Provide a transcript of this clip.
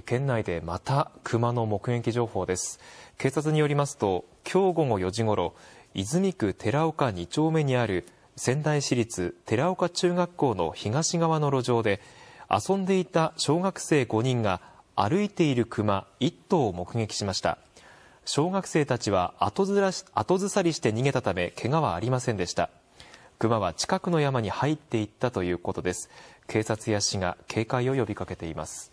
県内でまた熊の目撃情報です警察によりますと今日午後4時ごろ泉区寺岡2丁目にある仙台市立寺岡中学校の東側の路上で遊んでいた小学生5人が歩いている熊1頭を目撃しました小学生たちは後ずらし後ずさりして逃げたため怪我はありませんでした熊は近くの山に入っていったということです警察や市が警戒を呼びかけています